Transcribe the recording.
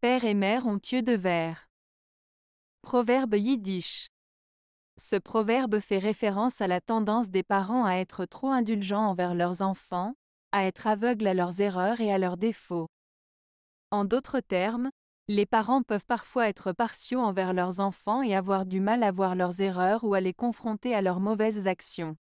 Père et mère ont yeux de verre. Proverbe yiddish. Ce proverbe fait référence à la tendance des parents à être trop indulgents envers leurs enfants, à être aveugles à leurs erreurs et à leurs défauts. En d'autres termes, les parents peuvent parfois être partiaux envers leurs enfants et avoir du mal à voir leurs erreurs ou à les confronter à leurs mauvaises actions.